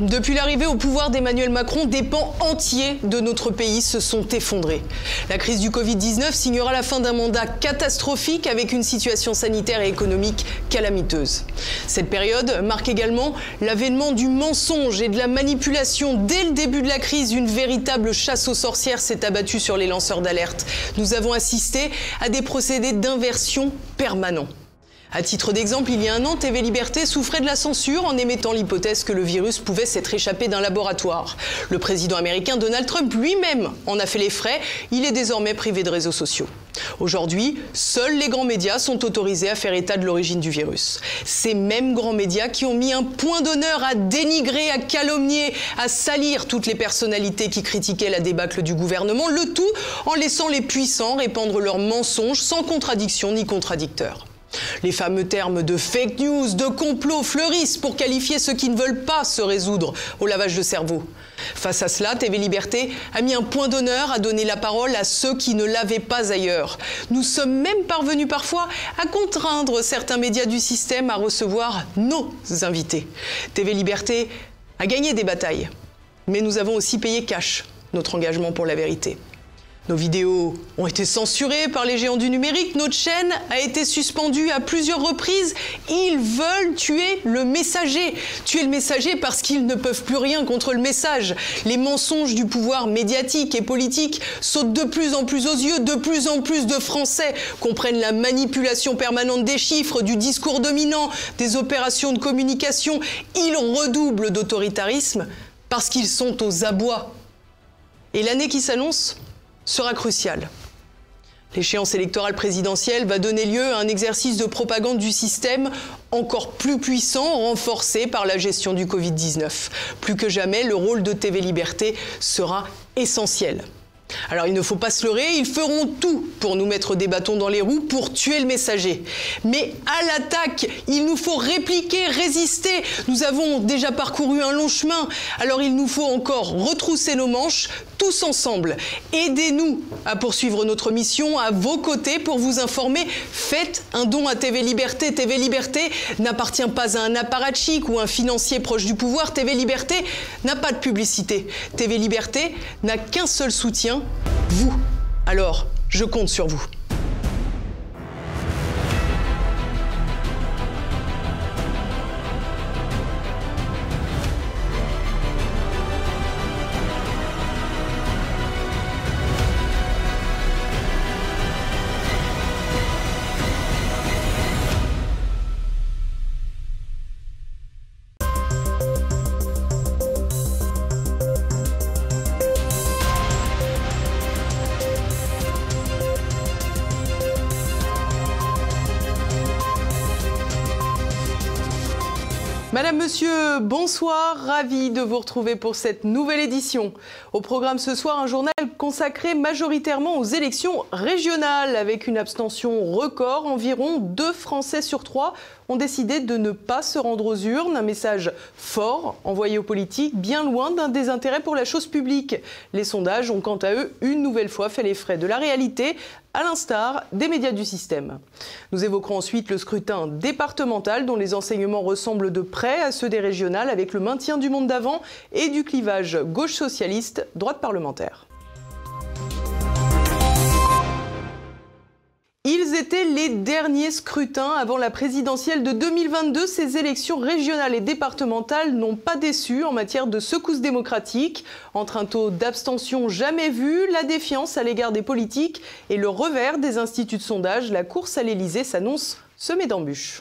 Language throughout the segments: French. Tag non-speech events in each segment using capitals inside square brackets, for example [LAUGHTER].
depuis l'arrivée au pouvoir d'Emmanuel Macron, des pans entiers de notre pays se sont effondrés. La crise du Covid-19 signera la fin d'un mandat catastrophique avec une situation sanitaire et économique calamiteuse. Cette période marque également l'avènement du mensonge et de la manipulation. Dès le début de la crise, une véritable chasse aux sorcières s'est abattue sur les lanceurs d'alerte. Nous avons assisté à des procédés d'inversion permanents. À titre d'exemple, il y a un an, TV Liberté souffrait de la censure en émettant l'hypothèse que le virus pouvait s'être échappé d'un laboratoire. Le président américain Donald Trump lui-même en a fait les frais. Il est désormais privé de réseaux sociaux. Aujourd'hui, seuls les grands médias sont autorisés à faire état de l'origine du virus. Ces mêmes grands médias qui ont mis un point d'honneur à dénigrer, à calomnier, à salir toutes les personnalités qui critiquaient la débâcle du gouvernement, le tout en laissant les puissants répandre leurs mensonges sans contradiction ni contradicteur. Les fameux termes de fake news, de complot fleurissent pour qualifier ceux qui ne veulent pas se résoudre au lavage de cerveau. Face à cela, TV Liberté a mis un point d'honneur à donner la parole à ceux qui ne l'avaient pas ailleurs. Nous sommes même parvenus parfois à contraindre certains médias du système à recevoir nos invités. TV Liberté a gagné des batailles, mais nous avons aussi payé cash notre engagement pour la vérité. Nos vidéos ont été censurées par les géants du numérique, notre chaîne a été suspendue à plusieurs reprises. Ils veulent tuer le messager. Tuer le messager parce qu'ils ne peuvent plus rien contre le message. Les mensonges du pouvoir médiatique et politique sautent de plus en plus aux yeux, de plus en plus de Français comprennent la manipulation permanente des chiffres, du discours dominant, des opérations de communication. Ils redoublent d'autoritarisme parce qu'ils sont aux abois. Et l'année qui s'annonce sera crucial. L'échéance électorale présidentielle va donner lieu à un exercice de propagande du système encore plus puissant, renforcé par la gestion du Covid-19. Plus que jamais, le rôle de TV Liberté sera essentiel. Alors il ne faut pas se leurrer, ils feront tout pour nous mettre des bâtons dans les roues, pour tuer le messager. Mais à l'attaque, il nous faut répliquer, résister. Nous avons déjà parcouru un long chemin, alors il nous faut encore retrousser nos manches, tous ensemble. Aidez-nous à poursuivre notre mission à vos côtés pour vous informer. Faites un don à TV Liberté. TV Liberté n'appartient pas à un apparatchik ou un financier proche du pouvoir. TV Liberté n'a pas de publicité. TV Liberté n'a qu'un seul soutien, vous. Alors, je compte sur vous. monsieur, bonsoir, ravi de vous retrouver pour cette nouvelle édition. Au programme ce soir, un journal consacré majoritairement aux élections régionales. Avec une abstention record, environ deux Français sur trois ont décidé de ne pas se rendre aux urnes. Un message fort envoyé aux politiques, bien loin d'un désintérêt pour la chose publique. Les sondages ont quant à eux une nouvelle fois fait les frais de la réalité à l'instar des médias du système. Nous évoquerons ensuite le scrutin départemental dont les enseignements ressemblent de près à ceux des régionales avec le maintien du monde d'avant et du clivage gauche socialiste, droite parlementaire. Ils étaient les derniers scrutins avant la présidentielle de 2022. Ces élections régionales et départementales n'ont pas déçu en matière de secousse démocratique. Entre un taux d'abstention jamais vu, la défiance à l'égard des politiques et le revers des instituts de sondage, la course à l'Elysée s'annonce semée d'embûches.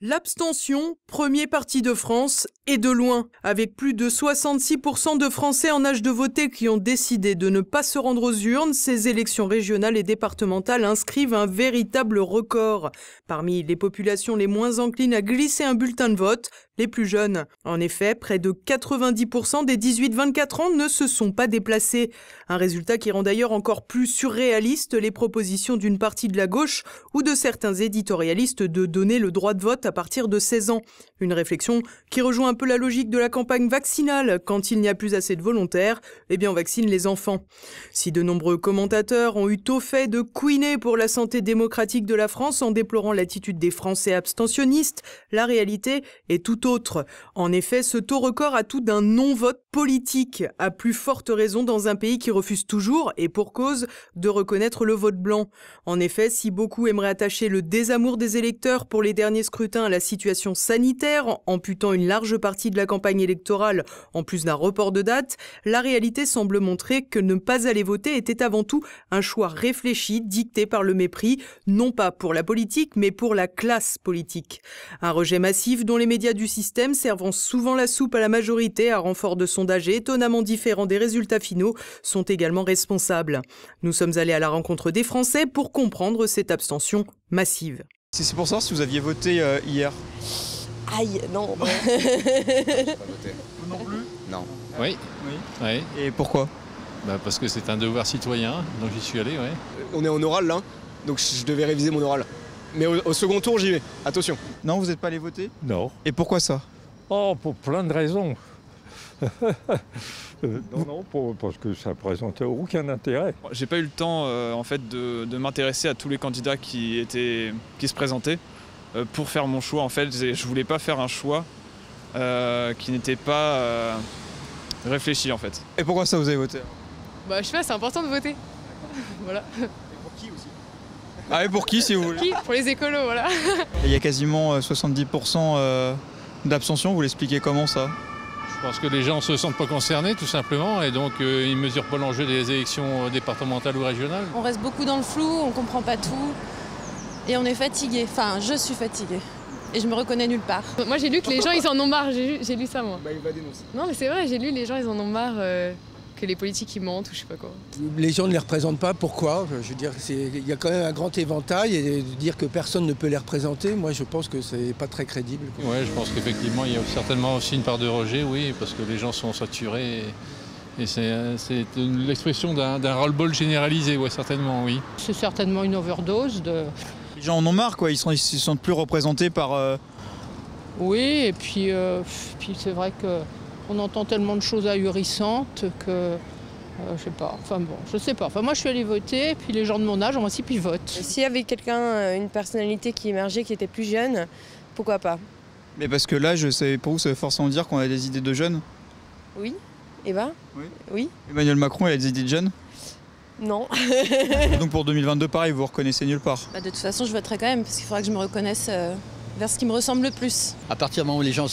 L'abstention, premier parti de France, est de loin, avec plus de 66% de Français en âge de voter qui ont décidé de ne pas se rendre aux urnes, ces élections régionales et départementales inscrivent un véritable record. Parmi les populations les moins enclines à glisser un bulletin de vote, les plus jeunes. En effet, près de 90% des 18-24 ans ne se sont pas déplacés. Un résultat qui rend d'ailleurs encore plus surréaliste les propositions d'une partie de la gauche ou de certains éditorialistes de donner le droit de vote à partir de 16 ans. Une réflexion qui rejoint un peu la logique de la campagne vaccinale. Quand il n'y a plus assez de volontaires, eh bien on vaccine les enfants. Si de nombreux commentateurs ont eu tôt fait de couiner pour la santé démocratique de la France en déplorant l'attitude des Français abstentionnistes, la réalité est tout autre. En effet, ce taux record a tout d'un non-vote politique, à plus forte raison dans un pays qui refuse toujours, et pour cause, de reconnaître le vote blanc. En effet, si beaucoup aimeraient attacher le désamour des électeurs pour les derniers scrutins à la situation sanitaire, amputant une large partie de la campagne électorale en plus d'un report de date, la réalité semble montrer que ne pas aller voter était avant tout un choix réfléchi, dicté par le mépris, non pas pour la politique, mais pour la classe politique. Un rejet massif dont les médias du système, servant souvent la soupe à la majorité à renfort de sondages étonnamment différents des résultats finaux, sont également responsables. Nous sommes allés à la rencontre des Français pour comprendre cette abstention massive. Si c'est pour ça, si vous aviez voté euh, hier Aïe, non. non. [LAUGHS] vous non plus Non. Oui. oui. Et pourquoi bah Parce que c'est un devoir citoyen, donc j'y suis allé, oui. On est en oral là, hein. donc je devais réviser mon oral. Mais au second tour, j'y vais, attention. Non, vous n'êtes pas allé voter Non. Et pourquoi ça Oh, pour plein de raisons. Euh, non, non, parce que ça présentait aucun intérêt. J'ai pas eu le temps euh, en fait de, m'intéresser à tous les candidats qui étaient qui se présentaient euh, pour faire mon choix. En fait, je voulais pas faire un choix qui n'était pas réfléchi en fait. Et pourquoi ça vous avez voté Bah je sais pas, c'est important de voter. [LAUGHS] voilà. Et pour qui aussi ah et pour qui si vous voulez Pour les écolos, voilà. Il y a quasiment 70% d'abstention, vous l'expliquez comment ça parce que les gens ne se sentent pas concernés tout simplement et donc euh, ils ne mesurent pas l'enjeu des élections euh, départementales ou régionales. On reste beaucoup dans le flou, on ne comprend pas tout et on est fatigué. Enfin, je suis fatiguée et je me reconnais nulle part. Moi j'ai lu que les gens ils en ont marre, j'ai lu, ça moi. Bah, il va dénoncer. Non mais c'est vrai, j'ai lu les gens ils en ont marre. Euh, que les politiques ils mentent ou je sais pas quoi. Les gens ne les représentent pas, pourquoi Je veux dire, il y a quand même un grand éventail et dire que personne ne peut les représenter, moi je pense que c'est pas très crédible. Oui, je pense qu'effectivement il y a certainement aussi une part de rejet, oui, parce que les gens sont saturés. Et... c'est l'expression d'un roll-ball généralisé, oui, certainement, oui. C'est certainement une overdose de... Les gens en ont marre, quoi. Ils ne se sentent plus représentés par... Euh, oui, et puis, euh, puis c'est vrai que on entend tellement de choses ahurissantes que euh, je sais pas, enfin bon, je sais pas. Enfin moi je suis allée voter, puis les gens de mon âge ont aussi ils votent. Euh, s'il y avait quelqu'un, euh, une personnalité qui émergeait, qui était plus jeune, pourquoi pas Mais parce que l'âge, pour vous, ça veut forcément dire qu'on a des idées de jeunes Oui, Eva oui. oui. Emmanuel Macron, il a des idées de jeunes non. [LAUGHS] Donc pour 2022, pareil, vous vous reconnaissez nulle part bah, De toute façon, je voterai quand même, parce qu'il faudra que je me reconnaisse vers ce qui me ressemble le plus. À partir du moment où les gens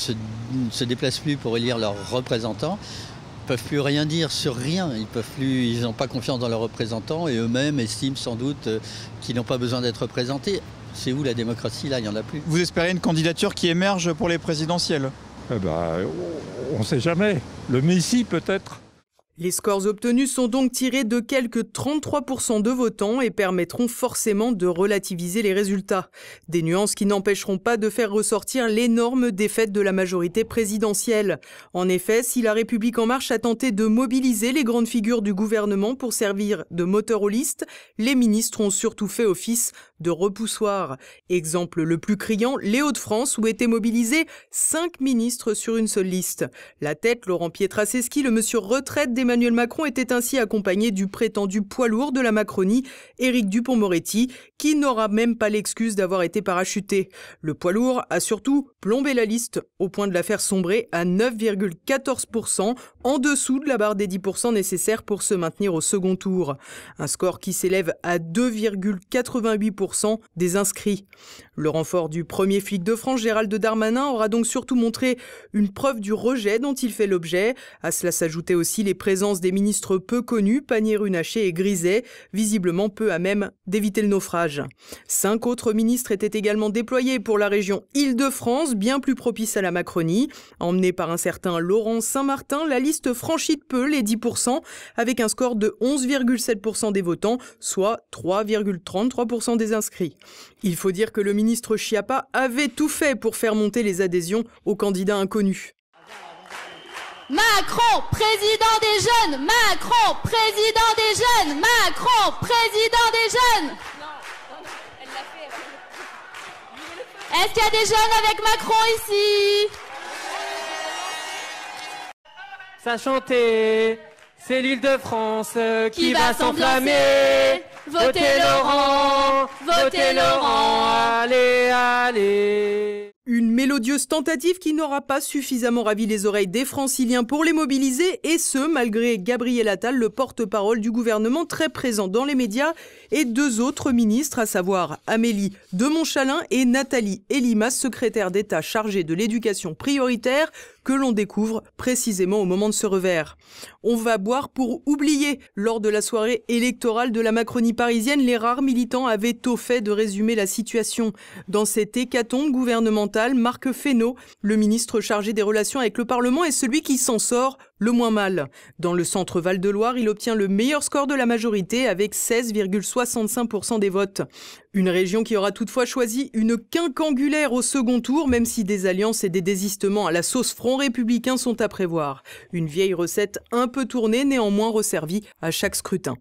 ne se, déplacent plus pour élire leurs représentants, ils peuvent plus rien dire sur rien. Ils peuvent plus, ils n'ont pas confiance dans leurs représentants et eux-mêmes estiment sans doute euh, qu'ils n'ont pas besoin d'être représentés. C'est où la démocratie là Il n'y en a plus. Vous espérez une candidature qui émerge pour les présidentielles eh ben, On ne sait jamais. Le Messie peut-être. Les scores obtenus sont donc tirés de quelques 33% de votants et permettront forcément de relativiser les résultats. Des nuances qui n'empêcheront pas de faire ressortir l'énorme défaite de la majorité présidentielle. En effet, si la République en marche a tenté de mobiliser les grandes figures du gouvernement pour servir de moteur aux listes, les ministres ont surtout fait office de repoussoir. Exemple le plus criant, les Hauts-de-France où étaient mobilisés 5 ministres sur une seule liste. La tête, Laurent Pietraszewski, le monsieur retraite des Emmanuel Macron était ainsi accompagné du prétendu poids lourd de la Macronie, Éric Dupont-Moretti, qui n'aura même pas l'excuse d'avoir été parachuté. Le poids lourd a surtout plombé la liste, au point de la faire sombrer à 9,14%, en dessous de la barre des 10% nécessaires pour se maintenir au second tour. Un score qui s'élève à 2,88% des inscrits. Le renfort du premier flic de France, Gérald Darmanin, aura donc surtout montré une preuve du rejet dont il fait l'objet. À cela s'ajoutaient aussi les présences des ministres peu connus, Panier runacher et Griset, visiblement peu à même d'éviter le naufrage. Cinq autres ministres étaient également déployés pour la région Île-de-France, bien plus propice à la Macronie. Emmené par un certain Laurent Saint-Martin, la liste franchit peu les 10%, avec un score de 11,7% des votants, soit 3,33% des inscrits. Il faut dire que le ministre Chiappa avait tout fait pour faire monter les adhésions aux candidats inconnus. Macron, président des jeunes Macron, président des jeunes Macron, président des jeunes Est-ce qu'il y a des jeunes avec Macron ici Ça chantait c'est l'île de France qui, va, s'enflammer. Votez Laurent, votez Laurent, allez, allez. Une mélodieuse tentative qui n'aura pas suffisamment ravi les oreilles des franciliens pour les mobiliser, et ce, malgré Gabriel Attal, le porte-parole du gouvernement très présent dans les médias, et deux autres ministres, à savoir Amélie de Montchalin et Nathalie Elima, secrétaire d'État chargée de l'éducation prioritaire que l'on découvre précisément au moment de ce revers. On va boire pour oublier. Lors de la soirée électorale de la Macronie parisienne, les rares militants avaient au fait de résumer la situation. Dans cet hécatombe gouvernemental. Marc Fesneau, le ministre chargé des relations avec le Parlement, est celui qui s'en sort le moins mal. Dans le centre Val-de-Loire, il obtient le meilleur score de la majorité avec 16,65% des votes. Une région qui aura toutefois choisi une quinquangulaire au second tour, même si des alliances et des désistements à la sauce front républicain sont à prévoir. Une vieille recette un peu tournée, néanmoins resservie à chaque scrutin.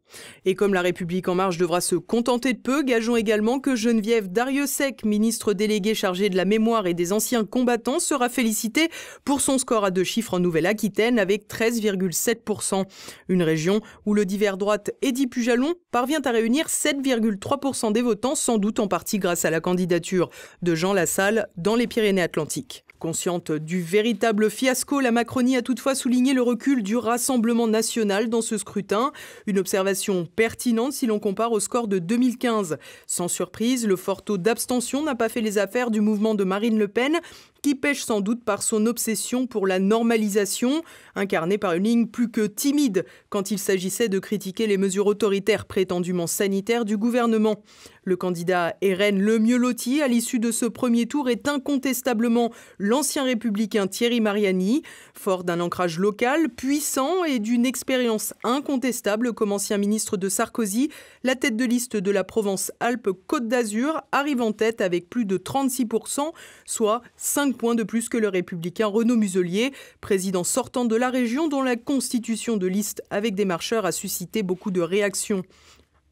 Et comme la République en marche devra se contenter de peu, gageons également que Geneviève Dariussec, ministre déléguée chargée de la mémoire et des anciens combattants, sera félicitée pour son score à deux chiffres en Nouvelle-Aquitaine avec 13,7%. Une région où le divers droite Eddie Pujalon parvient à réunir 7,3% des votants, sans doute en partie grâce à la candidature de Jean Lassalle dans les Pyrénées-Atlantiques. Consciente du véritable fiasco, la Macronie a toutefois souligné le recul du Rassemblement national dans ce scrutin, une observation pertinente si l'on compare au score de 2015. Sans surprise, le fort taux d'abstention n'a pas fait les affaires du mouvement de Marine Le Pen, qui pêche sans doute par son obsession pour la normalisation, incarnée par une ligne plus que timide quand il s'agissait de critiquer les mesures autoritaires prétendument sanitaires du gouvernement. Le candidat RN le mieux loti à l'issue de ce premier tour est incontestablement l'ancien républicain Thierry Mariani, fort d'un ancrage local puissant et d'une expérience incontestable comme ancien ministre de Sarkozy, la tête de liste de la Provence-Alpes-Côte d'Azur arrive en tête avec plus de 36%, soit 5 point de plus que le républicain Renaud Muselier, président sortant de la région dont la constitution de liste avec des marcheurs a suscité beaucoup de réactions.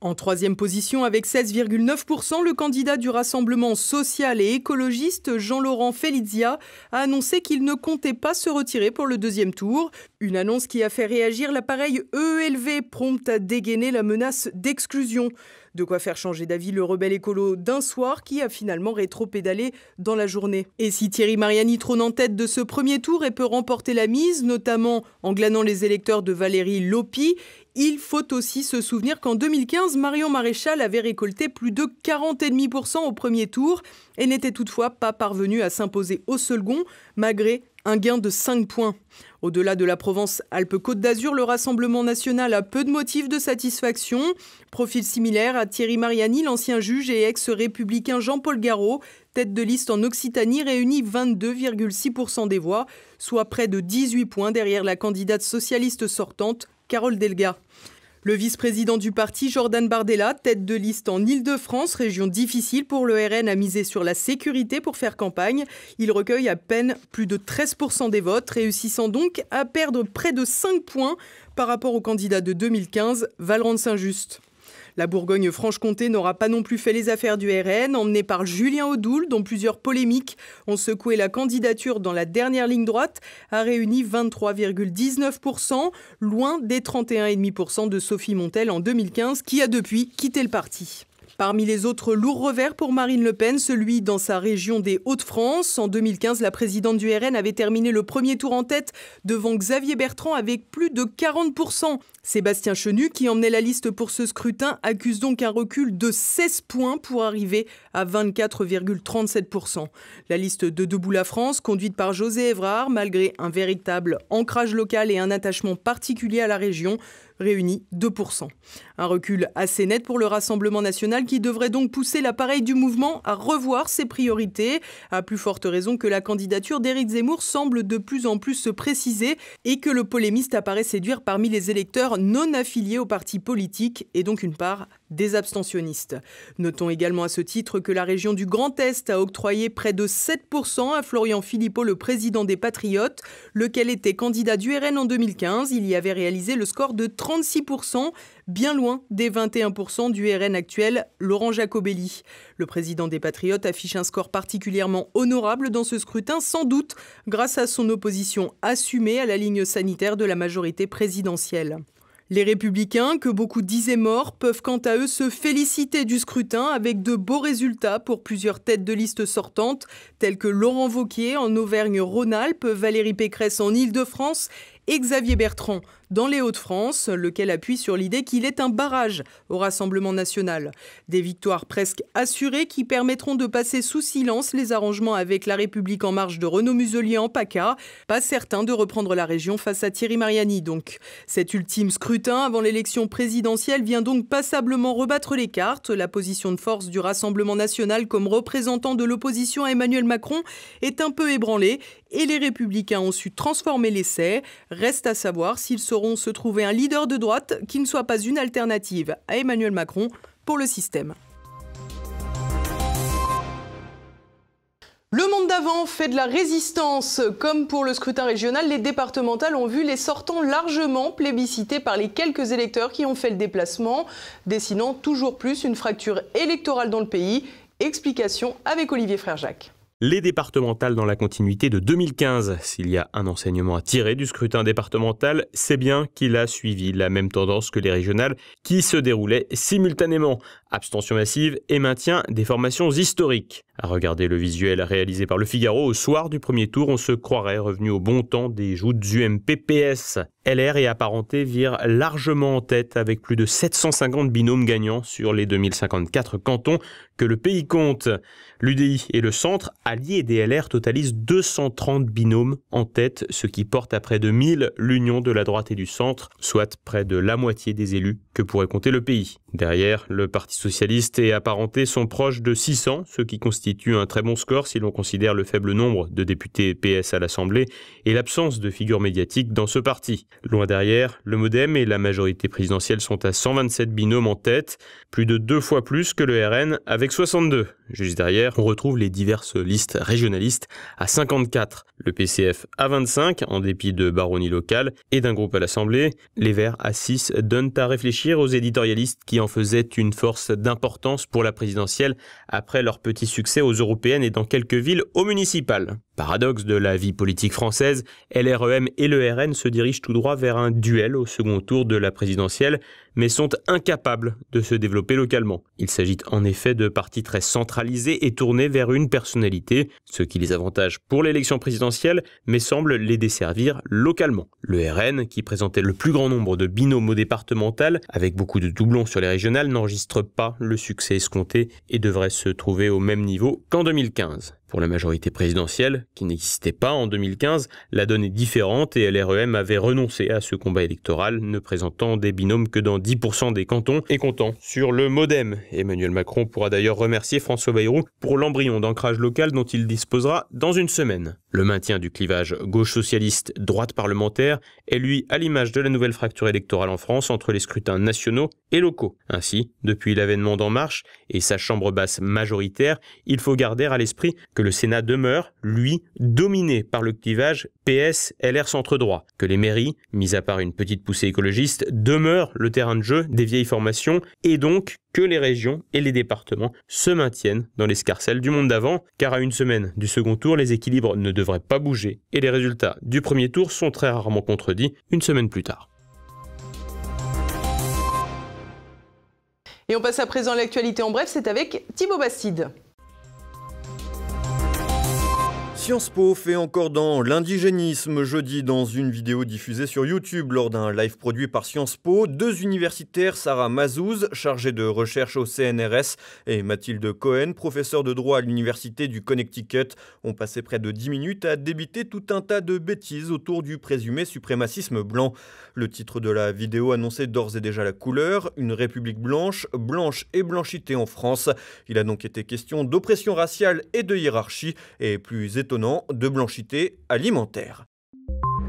En troisième position, avec 16,9%, le candidat du Rassemblement social et écologiste Jean-Laurent Felizia a annoncé qu'il ne comptait pas se retirer pour le deuxième tour. Une annonce qui a fait réagir l'appareil EELV, prompte à dégainer la menace d'exclusion. De quoi faire changer d'avis le rebelle écolo d'un soir qui a finalement rétro-pédalé dans la journée. Et si Thierry Mariani trône en tête de ce premier tour et peut remporter la mise, notamment en glanant les électeurs de Valérie Lopi, il faut aussi se souvenir qu'en 2015, Marion Maréchal avait récolté plus de 40,5% au premier tour et n'était toutefois pas parvenue à s'imposer au second, malgré un gain de 5 points. Au-delà de la Provence-Alpes-Côte d'Azur, le Rassemblement national a peu de motifs de satisfaction. Profil similaire à Thierry Mariani, l'ancien juge et ex-républicain Jean-Paul Garot, tête de liste en Occitanie, réunit 22,6% des voix, soit près de 18 points derrière la candidate socialiste sortante, Carole Delga. Le vice-président du parti, Jordan Bardella, tête de liste en île de france région difficile pour le RN à miser sur la sécurité pour faire campagne. Il recueille à peine plus de 13% des votes, réussissant donc à perdre près de 5 points par rapport au candidat de 2015, de Saint-Just. La Bourgogne-Franche-Comté n'aura pas non plus fait les affaires du RN, emmenée par Julien Audoul, dont plusieurs polémiques ont secoué la candidature dans la dernière ligne droite, a réuni 23,19%, loin des 31,5% de Sophie Montel en 2015, qui a depuis quitté le parti. Parmi les autres lourds revers pour Marine Le Pen, celui dans sa région des Hauts-de-France. En 2015, la présidente du RN avait terminé le premier tour en tête devant Xavier Bertrand avec plus de 40%. Sébastien Chenu, qui emmenait la liste pour ce scrutin, accuse donc un recul de 16 points pour arriver à 24,37%. La liste de Debout la France, conduite par José Evrard, malgré un véritable ancrage local et un attachement particulier à la région, réunit 2%. Un recul assez net pour le Rassemblement national qui devrait donc pousser l'appareil du mouvement à revoir ses priorités, à plus forte raison que la candidature d'Éric Zemmour semble de plus en plus se préciser et que le polémiste apparaît séduire parmi les électeurs non affiliés au parti politique et donc une part des abstentionnistes. Notons également à ce titre que la région du Grand Est a octroyé près de 7% à Florian Philippot, le président des Patriotes, lequel était candidat du RN en 2015. Il y avait réalisé le score de 36%, bien loin des 21% du RN actuel, Laurent Jacobelli. Le président des Patriotes affiche un score particulièrement honorable dans ce scrutin, sans doute grâce à son opposition assumée à la ligne sanitaire de la majorité présidentielle. Les républicains, que beaucoup disaient morts, peuvent quant à eux se féliciter du scrutin avec de beaux résultats pour plusieurs têtes de liste sortantes, telles que Laurent Vauquier en Auvergne-Rhône-Alpes, Valérie Pécresse en Île-de-France et Xavier Bertrand dans les Hauts-de-France, lequel appuie sur l'idée qu'il est un barrage au Rassemblement national. Des victoires presque assurées qui permettront de passer sous silence les arrangements avec La République en marche de Renaud Muselier en PACA, pas certain de reprendre la région face à Thierry Mariani donc. Cet ultime scrutin avant l'élection présidentielle vient donc passablement rebattre les cartes. La position de force du Rassemblement national comme représentant de l'opposition à Emmanuel Macron est un peu ébranlée et les républicains ont su transformer l'essai. Reste à savoir s'ils seront se trouver un leader de droite qui ne soit pas une alternative à Emmanuel Macron pour le système. Le monde d'avant fait de la résistance. Comme pour le scrutin régional, les départementales ont vu les sortants largement plébiscités par les quelques électeurs qui ont fait le déplacement, dessinant toujours plus une fracture électorale dans le pays. Explication avec Olivier Frère-Jacques les départementales dans la continuité de 2015. S'il y a un enseignement à tirer du scrutin départemental, c'est bien qu'il a suivi la même tendance que les régionales qui se déroulaient simultanément. Abstention massive et maintien des formations historiques. À regarder le visuel réalisé par le Figaro au soir du premier tour, on se croirait revenu au bon temps des joutes UMPPS. LR et apparenté virent largement en tête avec plus de 750 binômes gagnants sur les 2054 cantons que le pays compte. L'UDI et le centre, alliés et DLR totalisent 230 binômes en tête, ce qui porte à près de 1000 l'union de la droite et du centre, soit près de la moitié des élus que pourrait compter le pays. Derrière, le Parti socialiste et apparenté sont proches de 600, ce qui constitue un très bon score si l'on considère le faible nombre de députés PS à l'Assemblée et l'absence de figures médiatiques dans ce parti. Loin derrière, le Modem et la majorité présidentielle sont à 127 binômes en tête, plus de deux fois plus que le RN avec 62. Juste derrière, on retrouve les diverses listes régionalistes à 54, le PCF à 25 en dépit de baronnie locale et d'un groupe à l'Assemblée, les Verts à 6 donnent à réfléchir aux éditorialistes qui en faisaient une force d'importance pour la présidentielle après leur petit succès aux européennes et dans quelques villes aux municipales. Paradoxe de la vie politique française, LREM et le RN se dirigent tout droit vers un duel au second tour de la présidentielle, mais sont incapables de se développer localement. Il s'agit en effet de partis très centralisés et tournés vers une personnalité, ce qui les avantage pour l'élection présidentielle, mais semble les desservir localement. Le RN, qui présentait le plus grand nombre de binômes au avec beaucoup de doublons sur les régionales, n'enregistre pas le succès escompté et devrait se trouver au même niveau qu'en 2015. Pour la majorité présidentielle, qui n'existait pas en 2015, la donne est différente et LREM avait renoncé à ce combat électoral, ne présentant des binômes que dans 10% des cantons et comptant sur le modem. Emmanuel Macron pourra d'ailleurs remercier François Bayrou pour l'embryon d'ancrage local dont il disposera dans une semaine. Le maintien du clivage gauche socialiste, droite parlementaire est lui à l'image de la nouvelle fracture électorale en France entre les scrutins nationaux et locaux. Ainsi, depuis l'avènement d'En Marche et sa chambre basse majoritaire, il faut garder à l'esprit que le Sénat demeure, lui, dominé par le clivage PS-LR centre-droit, que les mairies, mises à part une petite poussée écologiste, demeurent le terrain de jeu des vieilles formations, et donc que les régions et les départements se maintiennent dans l'escarcelle du monde d'avant, car à une semaine du second tour, les équilibres ne devraient pas bouger, et les résultats du premier tour sont très rarement contredits une semaine plus tard. Et on passe à présent à l'actualité en bref, c'est avec Thibaut Bastide. Sciences Po fait encore dans l'indigénisme. Jeudi, dans une vidéo diffusée sur YouTube lors d'un live produit par Sciences Po, deux universitaires, Sarah Mazouz, chargée de recherche au CNRS, et Mathilde Cohen, professeure de droit à l'Université du Connecticut, ont passé près de 10 minutes à débiter tout un tas de bêtises autour du présumé suprémacisme blanc. Le titre de la vidéo annonçait d'ores et déjà la couleur, une république blanche, blanche et blanchitée en France. Il a donc été question d'oppression raciale et de hiérarchie, et plus étonnant, de blanchité alimentaire.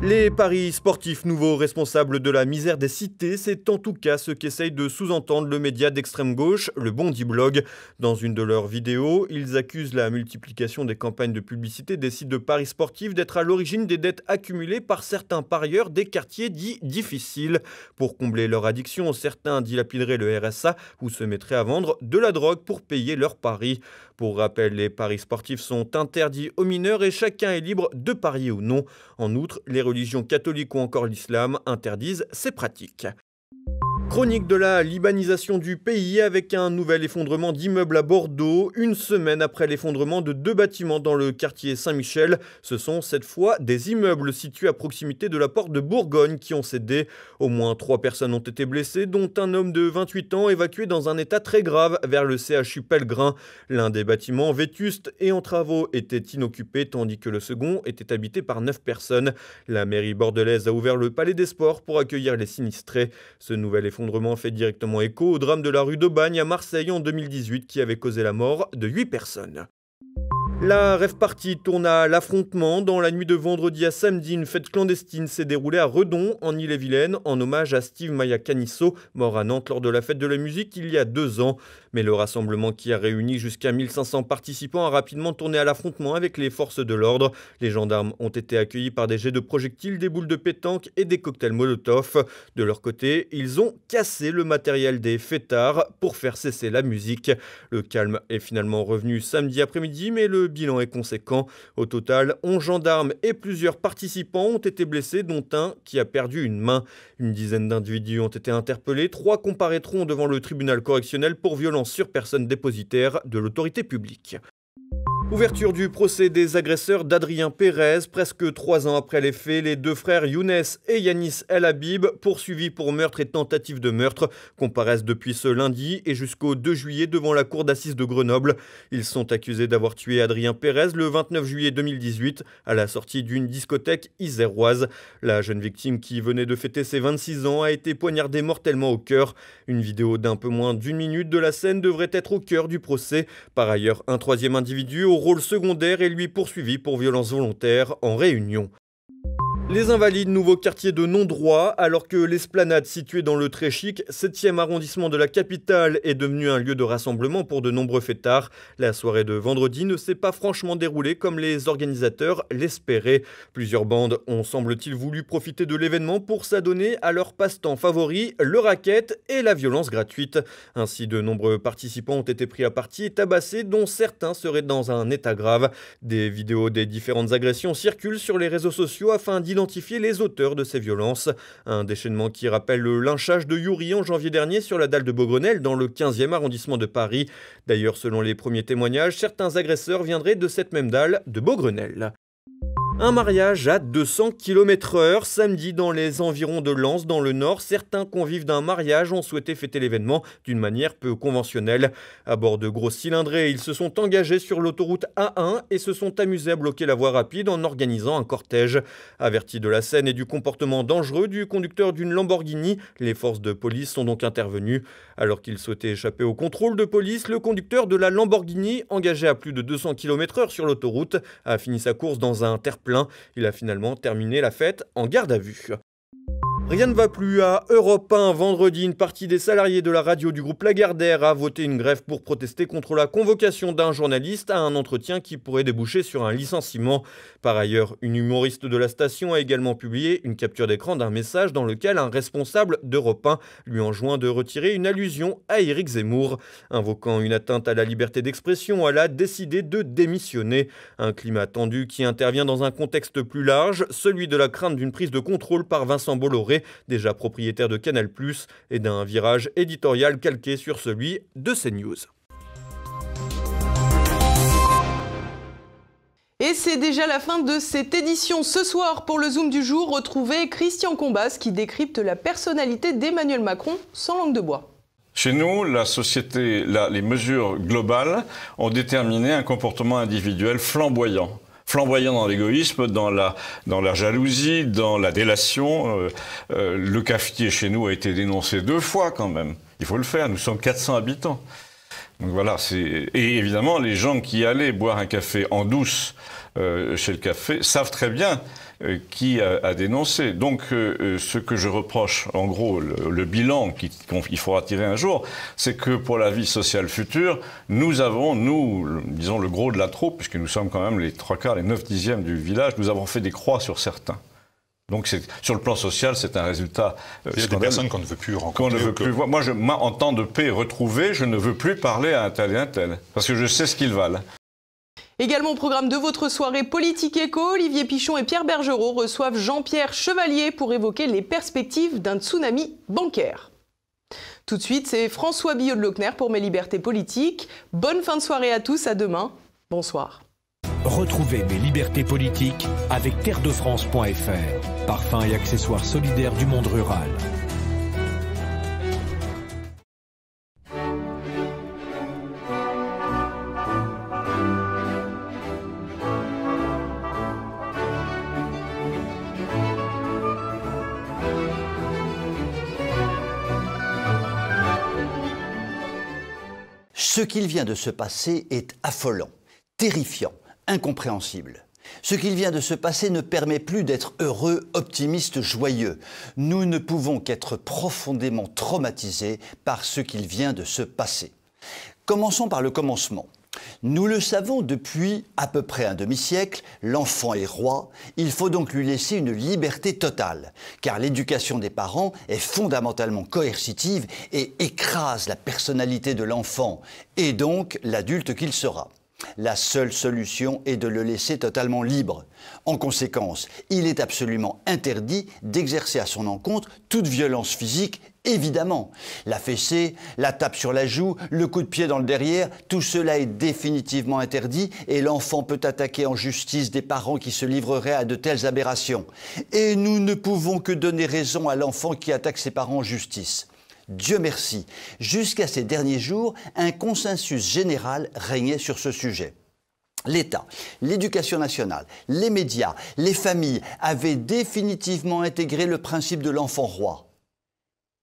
Les paris sportifs, nouveaux responsables de la misère des cités, c'est en tout cas ce qu'essaye de sous-entendre le média d'extrême gauche, le Bondi Blog. Dans une de leurs vidéos, ils accusent la multiplication des campagnes de publicité des sites de paris sportifs d'être à l'origine des dettes accumulées par certains parieurs des quartiers dits difficiles. Pour combler leur addiction, certains dilapideraient le RSA ou se mettraient à vendre de la drogue pour payer leurs paris. Pour rappel, les paris sportifs sont interdits aux mineurs et chacun est libre de parier ou non. En outre, les religions catholiques ou encore l'islam interdisent ces pratiques. Chronique de la libanisation du pays avec un nouvel effondrement d'immeubles à Bordeaux, une semaine après l'effondrement de deux bâtiments dans le quartier Saint-Michel. Ce sont cette fois des immeubles situés à proximité de la porte de Bourgogne qui ont cédé. Au moins trois personnes ont été blessées, dont un homme de 28 ans évacué dans un état très grave vers le CHU Pellegrin. L'un des bâtiments vétuste et en travaux était inoccupé, tandis que le second était habité par neuf personnes. La mairie bordelaise a ouvert le palais des sports pour accueillir les sinistrés. Ce nouvel L'effondrement fait directement écho au drame de la rue d'Aubagne à Marseille en 2018 qui avait causé la mort de 8 personnes. La rêve partie tourne à l'affrontement. Dans la nuit de vendredi à samedi, une fête clandestine s'est déroulée à Redon, en Ille-et-Vilaine, en hommage à Steve Maya Canisso, mort à Nantes lors de la fête de la musique il y a deux ans. Mais le rassemblement qui a réuni jusqu'à 1500 participants a rapidement tourné à l'affrontement avec les forces de l'ordre. Les gendarmes ont été accueillis par des jets de projectiles, des boules de pétanque et des cocktails Molotov. De leur côté, ils ont cassé le matériel des fêtards pour faire cesser la musique. Le calme est finalement revenu samedi après-midi, mais le bilan est conséquent. Au total, 11 gendarmes et plusieurs participants ont été blessés, dont un qui a perdu une main. Une dizaine d'individus ont été interpellés. Trois comparaîtront devant le tribunal correctionnel pour violence sur personne dépositaire de l'autorité publique. Ouverture du procès des agresseurs d'Adrien Pérez. Presque trois ans après les faits, les deux frères Younes et Yanis El Habib, poursuivis pour meurtre et tentative de meurtre, comparaissent depuis ce lundi et jusqu'au 2 juillet devant la cour d'assises de Grenoble. Ils sont accusés d'avoir tué Adrien Pérez le 29 juillet 2018 à la sortie d'une discothèque iséroise. La jeune victime qui venait de fêter ses 26 ans a été poignardée mortellement au cœur. Une vidéo d'un peu moins d'une minute de la scène devrait être au cœur du procès. Par ailleurs, un troisième individu rôle secondaire et lui poursuivi pour violence volontaire en réunion. Les Invalides, nouveau quartier de non-droit, alors que l'esplanade située dans le très chic 7e arrondissement de la capitale est devenue un lieu de rassemblement pour de nombreux fêtards. La soirée de vendredi ne s'est pas franchement déroulée comme les organisateurs l'espéraient. Plusieurs bandes ont, semble-t-il, voulu profiter de l'événement pour s'adonner à leur passe-temps favori, le racket et la violence gratuite. Ainsi, de nombreux participants ont été pris à partie et tabassés, dont certains seraient dans un état grave. Des vidéos des différentes agressions circulent sur les réseaux sociaux afin d'y Identifier les auteurs de ces violences. Un déchaînement qui rappelle le lynchage de Yuri en janvier dernier sur la dalle de Beaugrenelle dans le 15e arrondissement de Paris. D'ailleurs, selon les premiers témoignages, certains agresseurs viendraient de cette même dalle de Beaugrenelle. Un mariage à 200 km/h samedi dans les environs de Lens, dans le Nord. Certains convives d'un mariage ont souhaité fêter l'événement d'une manière peu conventionnelle. À bord de gros cylindrés, ils se sont engagés sur l'autoroute A1 et se sont amusés à bloquer la voie rapide en organisant un cortège. Averti de la scène et du comportement dangereux du conducteur d'une Lamborghini, les forces de police sont donc intervenues. Alors qu'il souhaitait échapper au contrôle de police, le conducteur de la Lamborghini, engagé à plus de 200 km/h sur l'autoroute, a fini sa course dans un terre il a finalement terminé la fête en garde à vue. Rien ne va plus à Europe 1. Vendredi, une partie des salariés de la radio du groupe Lagardère a voté une grève pour protester contre la convocation d'un journaliste à un entretien qui pourrait déboucher sur un licenciement. Par ailleurs, une humoriste de la station a également publié une capture d'écran d'un message dans lequel un responsable d'Europe 1 lui enjoint de retirer une allusion à Éric Zemmour. Invoquant une atteinte à la liberté d'expression, elle a décidé de démissionner. Un climat tendu qui intervient dans un contexte plus large, celui de la crainte d'une prise de contrôle par Vincent Bolloré déjà propriétaire de Canal+, et d'un virage éditorial calqué sur celui de CNews. Et c'est déjà la fin de cette édition. Ce soir, pour le Zoom du jour, retrouvez Christian Combas qui décrypte la personnalité d'Emmanuel Macron sans langue de bois. Chez nous, la société, les mesures globales ont déterminé un comportement individuel flamboyant flamboyant dans l'égoïsme, dans la, jalousie, dans la délation. Euh, euh, le cafetier chez nous a été dénoncé deux fois quand même. Il faut le faire, nous sommes 400 habitants. Donc voilà, Et évidemment, les gens qui allaient boire un café en douce euh, chez le café savent très bien euh, qui a, dénoncé. Donc, euh, euh, ce que je reproche, en gros, le, bilan qu'il faudra tirer un jour, c'est que pour la vie sociale future, nous avons, nous, disons le gros de la troupe, puisque nous sommes quand même les trois quarts, les neuf dixièmes du village, nous avons fait des croix sur certains. Donc sur le plan social, c'est un résultat. Il y a des personnes qu'on ne veut plus rencontrer. Moi, je, en temps de paix retrouvé, je ne veux plus parler à un tel et un tel, parce que je sais ce qu'ils valent. Également au programme de votre soirée Politique Éco, Olivier Pichon et Pierre Bergerot reçoivent Jean-Pierre Chevalier pour évoquer les perspectives d'un tsunami bancaire. Tout de suite, c'est François Billot de Lochner pour Mes Libertés Politiques. Bonne fin de soirée à tous, à demain. Bonsoir. Retrouvez Mes Libertés Politiques avec terredefrance.fr, Parfums et accessoires solidaires du monde rural. Ce qu'il vient de se passer est affolant, terrifiant, incompréhensible. Ce qu'il vient de se passer ne permet plus d'être heureux, optimiste, joyeux. Nous ne pouvons qu'être profondément traumatisés par ce qu'il vient de se passer. Commençons par le commencement. Nous le savons depuis à peu près un demi-siècle, l'enfant est roi, il faut donc lui laisser une liberté totale, car l'éducation des parents est fondamentalement coercitive et écrase la personnalité de l'enfant, et donc l'adulte qu'il sera. La seule solution est de le laisser totalement libre. En conséquence, il est absolument interdit d'exercer à son encontre toute violence physique, évidemment. La fessée, la tape sur la joue, le coup de pied dans le derrière, tout cela est définitivement interdit et l'enfant peut attaquer en justice des parents qui se livreraient à de telles aberrations. Et nous ne pouvons que donner raison à l'enfant qui attaque ses parents en justice. Dieu merci, jusqu'à ces derniers jours, un consensus général régnait sur ce sujet. L'État, l'éducation nationale, les médias, les familles avaient définitivement intégré le principe de l'enfant roi.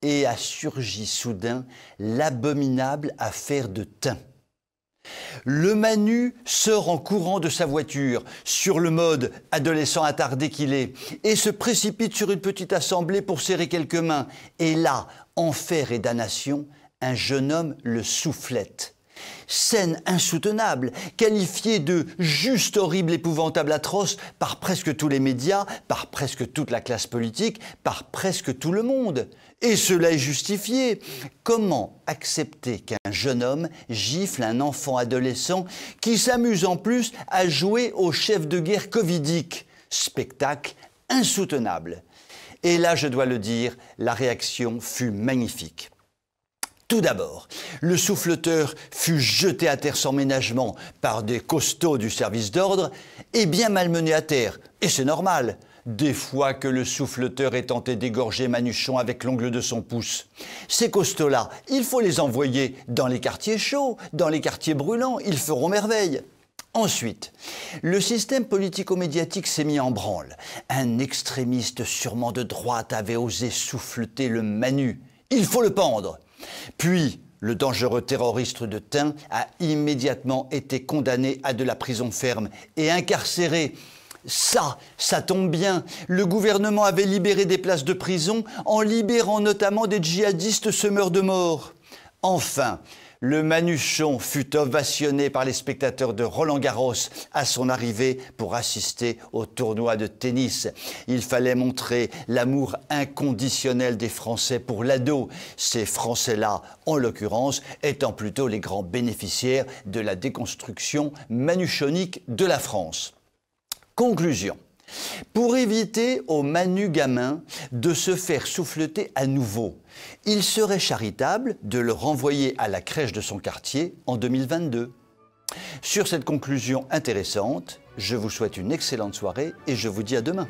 Et a surgi soudain l'abominable affaire de Thym. Le Manu sort en courant de sa voiture, sur le mode adolescent attardé qu'il est, et se précipite sur une petite assemblée pour serrer quelques mains. Et là, enfer et damnation, un jeune homme le soufflette. Scène insoutenable, qualifiée de juste horrible, épouvantable, atroce par presque tous les médias, par presque toute la classe politique, par presque tout le monde. Et cela est justifié. Comment accepter qu'un jeune homme gifle un enfant adolescent qui s'amuse en plus à jouer au chef de guerre covidique Spectacle insoutenable. Et là, je dois le dire, la réaction fut magnifique. Tout d'abord, le souffleteur fut jeté à terre sans ménagement par des costauds du service d'ordre et bien malmené à terre, et c'est normal, des fois que le souffleteur est tenté d'égorger Manuchon avec l'ongle de son pouce. Ces costauds-là, il faut les envoyer dans les quartiers chauds, dans les quartiers brûlants, ils feront merveille. Ensuite, le système politico-médiatique s'est mis en branle. Un extrémiste sûrement de droite avait osé souffleter le Manu. Il faut le pendre. Puis, le dangereux terroriste de Tain a immédiatement été condamné à de la prison ferme et incarcéré. Ça, ça tombe bien. Le gouvernement avait libéré des places de prison en libérant notamment des djihadistes semeurs de mort. Enfin, le Manuchon fut ovationné par les spectateurs de Roland Garros à son arrivée pour assister au tournoi de tennis. Il fallait montrer l'amour inconditionnel des Français pour l'ado. Ces Français-là, en l'occurrence, étant plutôt les grands bénéficiaires de la déconstruction manuchonique de la France. Conclusion. Pour éviter au Manu gamin de se faire souffleter à nouveau, il serait charitable de le renvoyer à la crèche de son quartier en 2022. Sur cette conclusion intéressante, je vous souhaite une excellente soirée et je vous dis à demain.